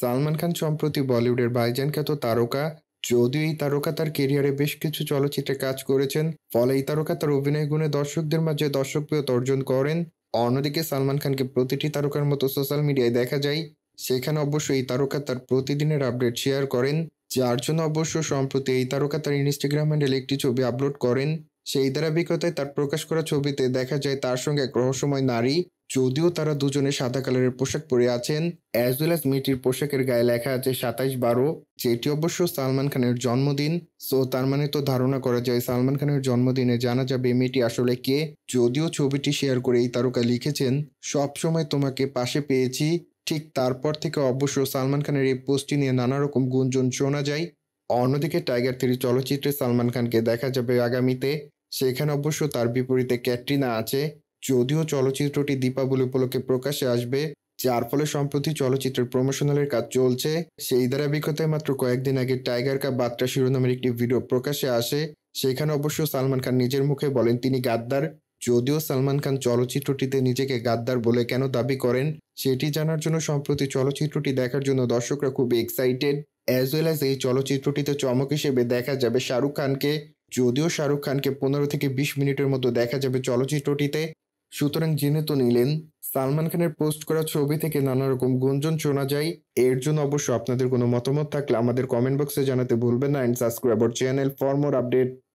সালমান খান সম্প্রতি বলিউডের বাইজান খ্যাত তারকা যদিও এই তারকা তার কেরিয়ারে বেশ কিছু চলচ্চিত্রে কাজ করেছেন ফলে এই তারকা তার অভিনয় গুণে দর্শকদের মাঝে দর্শকপ্রিয়তা অর্জন করেন অন্যদিকে সালমান খানকে প্রতিটি তারকার মতো সোশ্যাল মিডিয়ায় দেখা যায় সেখানে অবশ্য এই তারকা তার প্রতিদিনের আপডেট শেয়ার করেন যার জন্য অবশ্য সম্প্রতি এই তারকা তার ইনস্টাগ্রাম হ্যান্ডেলে একটি ছবি আপলোড করেন সেই ধারাবাহিকতায় তার প্রকাশ করা ছবিতে দেখা যায় তার সঙ্গে এক রহস্যময় নারী যদিও তারা দুজনে সাদা কালারের পোশাক পরে আছেন অ্যাজ ওয়েল অ্যাজ মেয়েটির পোশাকের গায়ে লেখা আছে সাতাইশ বারো যেটি অবশ্য সালমান খানের জন্মদিন সো তার মানে তো ধারণা করা যায় সালমান খানের জন্মদিনে জানা যাবে মেয়েটি আসলে কে যদিও ছবিটি শেয়ার করে এই তারকা লিখেছেন সবসময় তোমাকে পাশে পেয়েছি ঠিক তারপর থেকে অবশ্য সালমান খানের এই পোস্টটি নিয়ে নানা রকম গুঞ্জন শোনা যায় অন্যদিকে টাইগার থ্রি চলচ্চিত্রে সালমান খানকে দেখা যাবে আগামীতে সেখানে অবশ্য তার বিপরীতে ক্যাটরিনা আছে যদিও চলচ্চিত্রটি দীপাবলি উপলক্ষে প্রকাশে আসবে যার ফলে সম্প্রতি চলচ্চিত্রের প্রমোশনালের কাজ চলছে সেই দ্বারা বিগত মাত্র কয়েকদিন আগে টাইগার কা বাত্রা শিরোনামের একটি ভিডিও প্রকাশে আসে সেখানে অবশ্য সালমান খান নিজের মুখে বলেন তিনি গাদ্দার যদিও সালমান খান চলচ্চিত্রটিতে নিজেকে গাদ্দার বলে কেন দাবি করেন সেটি জানার জন্য সম্প্রতি চলচ্চিত্রটি দেখার জন্য দর্শকরা খুবই এক্সাইটেড অ্যাজ ওয়েল অ্যাজ এই চলচ্চিত্রটিতে চমক হিসেবে দেখা যাবে শাহরুখ খানকে যদিও শাহরুখ খানকে পনেরো থেকে বিশ মিনিটের মতো দেখা যাবে চলচ্চিত্রটিতে সুতরাং জেনে তো নিলেন সালমান খানের পোস্ট করা ছবি থেকে নানা রকম গুঞ্জন শোনা যায় এর জন্য অবশ্য আপনাদের কোনো মতামত থাকলে আমাদের কমেন্ট বক্সে জানাতে ভুলবেন না and subscribe our channel for more update